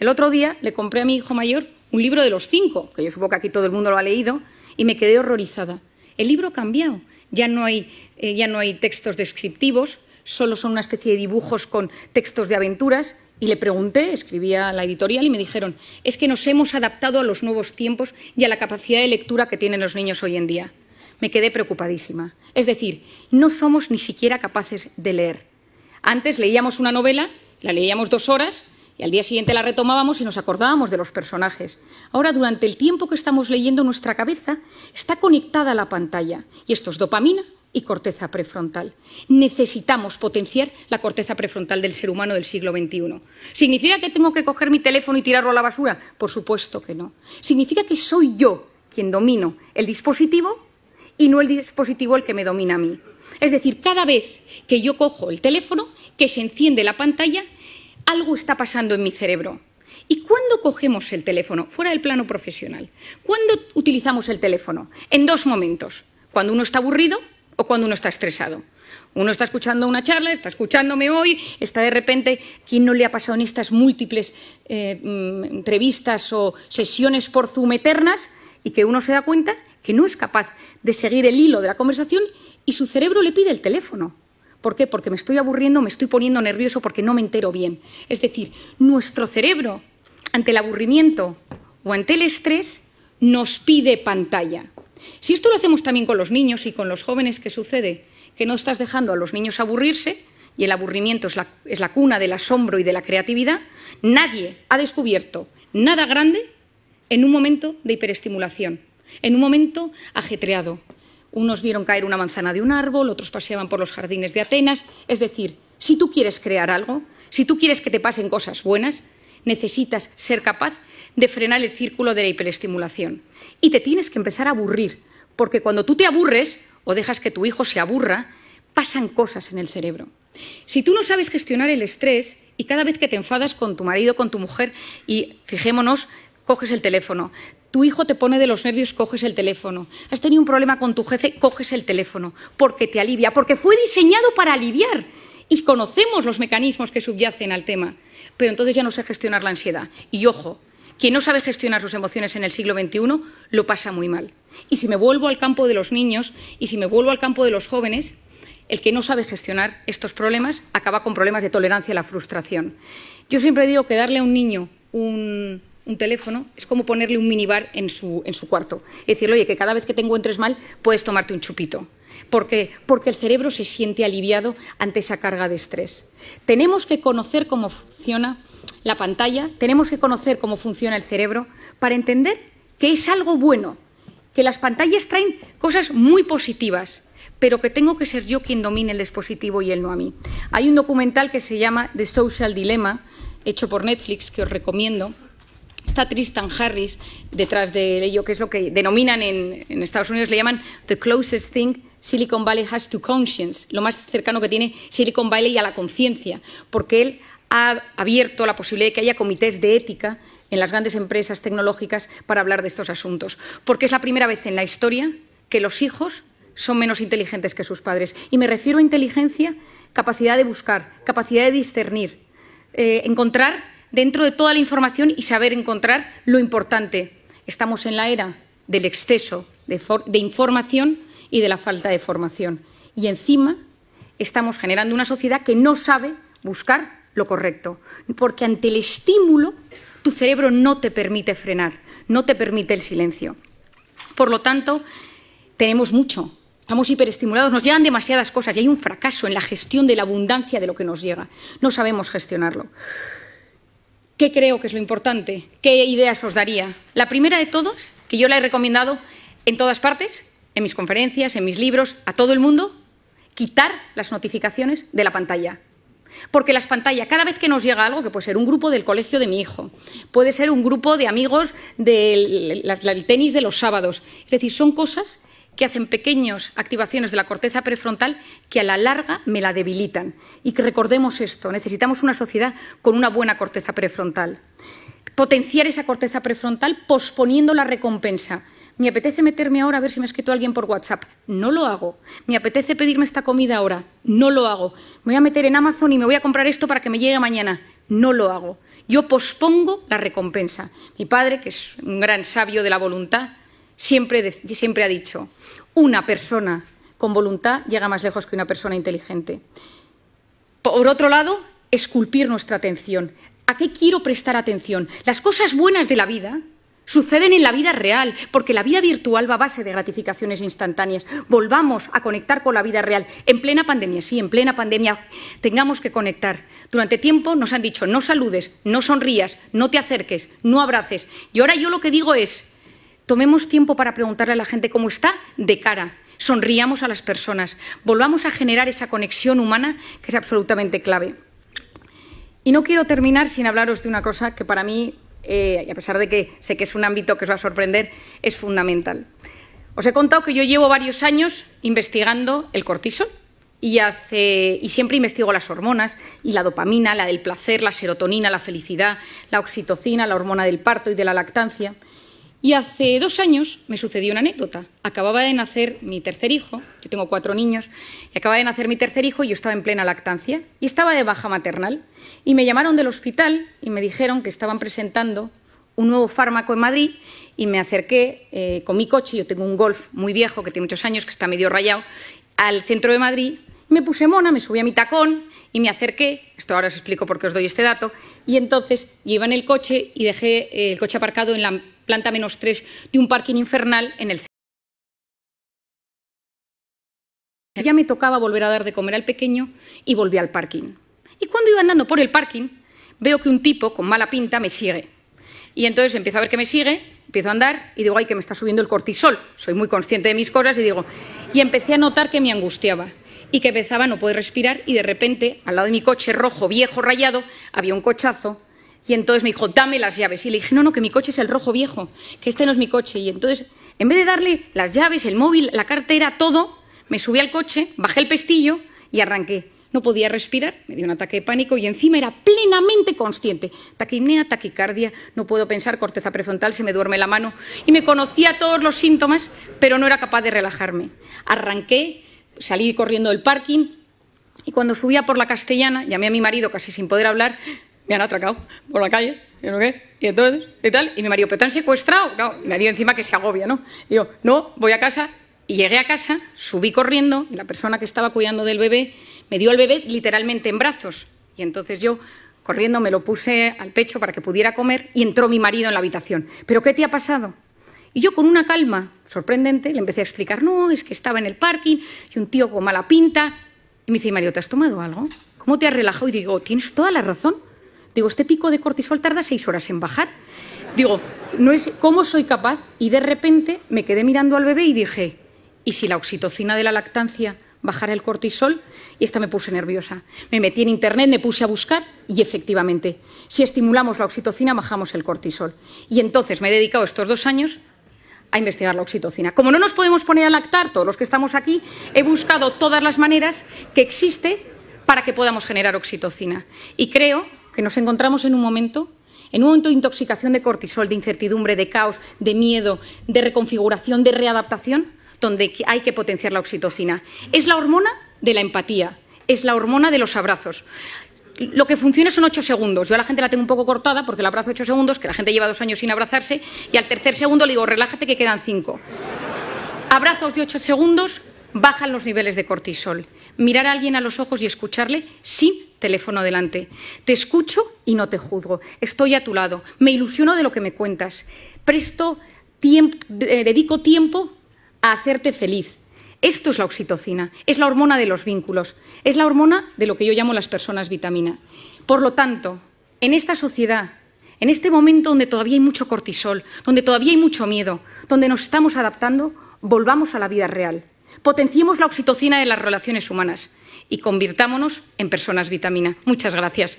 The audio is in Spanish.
El otro día le compré a mi hijo mayor un libro de los cinco, que yo supongo que aquí todo el mundo lo ha leído, y me quedé horrorizada. El libro ha cambiado. Ya no hay, eh, ya no hay textos descriptivos, solo son una especie de dibujos con textos de aventuras. Y le pregunté, escribía la editorial, y me dijeron, es que nos hemos adaptado a los nuevos tiempos y a la capacidad de lectura que tienen los niños hoy en día. Me quedé preocupadísima. Es decir, no somos ni siquiera capaces de leer. Antes leíamos una novela, la leíamos dos horas, y al día siguiente la retomábamos y nos acordábamos de los personajes. Ahora, durante el tiempo que estamos leyendo, nuestra cabeza está conectada a la pantalla y esto es dopamina y corteza prefrontal. Necesitamos potenciar la corteza prefrontal del ser humano del siglo XXI. ¿Significa que tengo que coger mi teléfono y tirarlo a la basura? Por supuesto que no. Significa que soy yo quien domino el dispositivo y no el dispositivo el que me domina a mí. Es decir, cada vez que yo cojo el teléfono, que se enciende la pantalla, algo está pasando en mi cerebro. ¿Y cuándo cogemos el teléfono? Fuera del plano profesional. ¿Cuándo utilizamos el teléfono? En dos momentos. Cuando uno está aburrido o cuando uno está estresado. Uno está escuchando una charla, está escuchándome hoy, está de repente, ¿quién no le ha pasado en estas múltiples eh, mm, entrevistas o sesiones por Zoom eternas? Y que uno se da cuenta que no es capaz de seguir el hilo de la conversación y su cerebro le pide el teléfono. ¿Por qué? Porque me estoy aburriendo, me estoy poniendo nervioso porque no me entero bien. Es decir, nuestro cerebro, ante el aburrimiento o ante el estrés, nos pide pantalla. Si esto lo hacemos también con los niños y con los jóvenes, que sucede? Que no estás dejando a los niños aburrirse y el aburrimiento es la cuna del asombro y de la creatividad. Nadie ha descubierto nada grande en un momento de hiperestimulación, en un momento ajetreado, unos vieron caer una manzana de un árbol, otros paseaban por los jardines de Atenas. Es decir, si tú quieres crear algo, si tú quieres que te pasen cosas buenas, necesitas ser capaz de frenar el círculo de la hiperestimulación. Y te tienes que empezar a aburrir, porque cuando tú te aburres o dejas que tu hijo se aburra, pasan cosas en el cerebro. Si tú no sabes gestionar el estrés y cada vez que te enfadas con tu marido, con tu mujer, y fijémonos, coges el teléfono, tu hijo te pone de los nervios, coges el teléfono. Has tenido un problema con tu jefe, coges el teléfono, porque te alivia, porque fue diseñado para aliviar. Y conocemos los mecanismos que subyacen al tema. Pero entonces ya no sé gestionar la ansiedad. Y ojo, quien no sabe gestionar sus emociones en el siglo XXI lo pasa muy mal. Y si me vuelvo al campo de los niños y si me vuelvo al campo de los jóvenes, el que no sabe gestionar estos problemas acaba con problemas de tolerancia a la frustración. Yo siempre digo que darle a un niño un, un teléfono es como ponerle un minibar en su, en su cuarto. Es decir, oye, que cada vez que tengo encuentres mal puedes tomarte un chupito. ¿Por qué? Porque el cerebro se siente aliviado ante esa carga de estrés. Tenemos que conocer cómo funciona la pantalla, tenemos que conocer cómo funciona el cerebro para entender que es algo bueno, que las pantallas traen cosas muy positivas, pero que tengo que ser yo quien domine el dispositivo y él no a mí. Hay un documental que se llama The Social Dilemma, hecho por Netflix, que os recomiendo, está Tristan Harris detrás de ello, que es lo que denominan en, Estados Unidos, le llaman the closest thing Silicon Valley has to conscience, lo más cercano que tiene Silicon Valley a la conciencia, porque él ha abierto la posibilidad de que haya comités de ética en las grandes empresas tecnológicas para hablar de estos asuntos, porque es la primera vez en la historia que los hijos son menos inteligentes que sus padres. Y me refiero a inteligencia, capacidad de buscar, capacidad de discernir, eh, encontrar dentro de toda la información y saber encontrar lo importante. Estamos en la era del exceso de, información y de la falta de formación. Y encima estamos generando una sociedad que no sabe buscar lo correcto, porque ante el estímulo tu cerebro no te permite frenar, no te permite el silencio. Por lo tanto, tenemos mucho. Estamos hiperestimulados, nos llegan demasiadas cosas y hay un fracaso en la gestión de la abundancia de lo que nos llega. No sabemos gestionarlo. ¿Qué creo que es lo importante? ¿Qué ideas os daría? La primera de todas, que yo la he recomendado en todas partes, en mis conferencias, en mis libros, a todo el mundo, quitar las notificaciones de la pantalla. Porque las pantallas, cada vez que nos llega algo, que puede ser un grupo del colegio de mi hijo, puede ser un grupo de amigos del, del tenis de los sábados, es decir, son cosas que hacen pequeñas activaciones de la corteza prefrontal que a la larga me la debilitan. Y que recordemos esto, necesitamos una sociedad con una buena corteza prefrontal. Potenciar esa corteza prefrontal posponiendo la recompensa. Me apetece meterme ahora a ver si me ha alguien por WhatsApp. No lo hago. Me apetece pedirme esta comida ahora. No lo hago. Me voy a meter en Amazon y me voy a comprar esto para que me llegue mañana. No lo hago. Yo pospongo la recompensa. Mi padre, que es un gran sabio de la voluntad, siempre, siempre ha dicho, una persona con voluntad llega más lejos que una persona inteligente. Por otro lado, esculpir nuestra atención. ¿A qué quiero prestar atención? Las cosas buenas de la vida suceden en la vida real, porque la vida virtual va a base de gratificaciones instantáneas. Volvamos a conectar con la vida real. En plena pandemia, sí, en plena pandemia tengamos que conectar. Durante tiempo nos han dicho no saludes, no sonrías, no te acerques, no abraces. Y ahora yo lo que digo es, Tomemos tiempo para preguntarle a la gente cómo está de cara. Sonriamos a las personas. Volvamos a generar esa conexión humana que es absolutamente clave. Y no quiero terminar sin hablaros de una cosa que para mí, eh, a pesar de que sé que es un ámbito que os va a sorprender, es fundamental. Os he contado que yo llevo varios años investigando el cortisol y, y siempre investigo las hormonas y la dopamina, la del placer, la serotonina, la felicidad, la oxitocina, la hormona del parto y de la lactancia. Y hace dos años me sucedió una anécdota. Acababa de nacer mi tercer hijo, yo tengo cuatro niños, y acababa de nacer mi tercer hijo y yo estaba en plena lactancia y estaba de baja maternal. Y me llamaron del hospital y me dijeron que estaban presentando un nuevo fármaco en Madrid y me acerqué eh, con mi coche, yo tengo un golf muy viejo que tiene muchos años, que está medio rayado, al centro de Madrid. Me puse mona, me subí a mi tacón y me acerqué, esto ahora os explico por qué os doy este dato, y entonces yo iba en el coche y dejé el coche aparcado en la planta menos tres de un parking infernal en el centro. Ya me tocaba volver a dar de comer al pequeño y volví al parking. Y cuando iba andando por el parking, veo que un tipo con mala pinta me sigue. Y entonces empiezo a ver que me sigue, empiezo a andar y digo, ay, que me está subiendo el cortisol. Soy muy consciente de mis cosas y digo, y empecé a notar que me angustiaba y que empezaba a no poder respirar y de repente, al lado de mi coche rojo, viejo, rayado, había un cochazo y entonces me dijo, dame las llaves. Y le dije, no, no, que mi coche es el rojo viejo, que este no es mi coche. Y entonces, en vez de darle las llaves, el móvil, la cartera, todo, me subí al coche, bajé el pestillo y arranqué. No podía respirar, me dio un ataque de pánico y encima era plenamente consciente. Taquimnea, taquicardia, no puedo pensar, corteza prefrontal, se me duerme la mano. Y me conocía todos los síntomas, pero no era capaz de relajarme. Arranqué, salí corriendo del parking y cuando subía por la castellana, llamé a mi marido casi sin poder hablar, me han atracado por la calle, y no qué, y entonces, y tal, y mi marido, ¿pero te han secuestrado? No, me dio encima que se agobia, ¿no? Y yo, no, voy a casa, y llegué a casa, subí corriendo, y la persona que estaba cuidando del bebé me dio al bebé literalmente en brazos, y entonces yo corriendo me lo puse al pecho para que pudiera comer y entró mi marido en la habitación. ¿Pero qué te ha pasado? Y yo con una calma sorprendente le empecé a explicar, no, es que estaba en el parking y un tío con mala pinta. Y me dice, Mario, ¿te has tomado algo? ¿Cómo te has relajado? Y digo, tienes toda la razón. Digo, este pico de cortisol tarda seis horas en bajar. Digo, no es cómo soy capaz. Y de repente me quedé mirando al bebé y dije, ¿y si la oxitocina de la lactancia bajara el cortisol? Y esta me puse nerviosa. Me metí en internet, me puse a buscar y efectivamente, si estimulamos la oxitocina, bajamos el cortisol. Y entonces me he dedicado estos dos años a investigar la oxitocina. Como no nos podemos poner a lactar todos los que estamos aquí, he buscado todas las maneras que existe para que podamos generar oxitocina. Y creo que nos encontramos en un momento en un momento de intoxicación de cortisol, de incertidumbre, de caos, de miedo, de reconfiguración, de readaptación, donde hay que potenciar la oxitocina. Es la hormona de la empatía, es la hormona de los abrazos. Lo que funciona son ocho segundos. Yo a la gente la tengo un poco cortada porque la abrazo ocho segundos, que la gente lleva dos años sin abrazarse, y al tercer segundo le digo, relájate que quedan cinco. Abrazos de ocho segundos bajan los niveles de cortisol. Mirar a alguien a los ojos y escucharle sin teléfono delante. Te escucho y no te juzgo. Estoy a tu lado. Me ilusiono de lo que me cuentas. Presto dedico tiempo a hacerte feliz. Esto es la oxitocina, es la hormona de los vínculos, es la hormona de lo que yo llamo las personas vitamina. Por lo tanto, en esta sociedad, en este momento donde todavía hay mucho cortisol, donde todavía hay mucho miedo, donde nos estamos adaptando, volvamos a la vida real. Potenciemos la oxitocina de las relaciones humanas y convirtámonos en personas vitamina. Muchas gracias.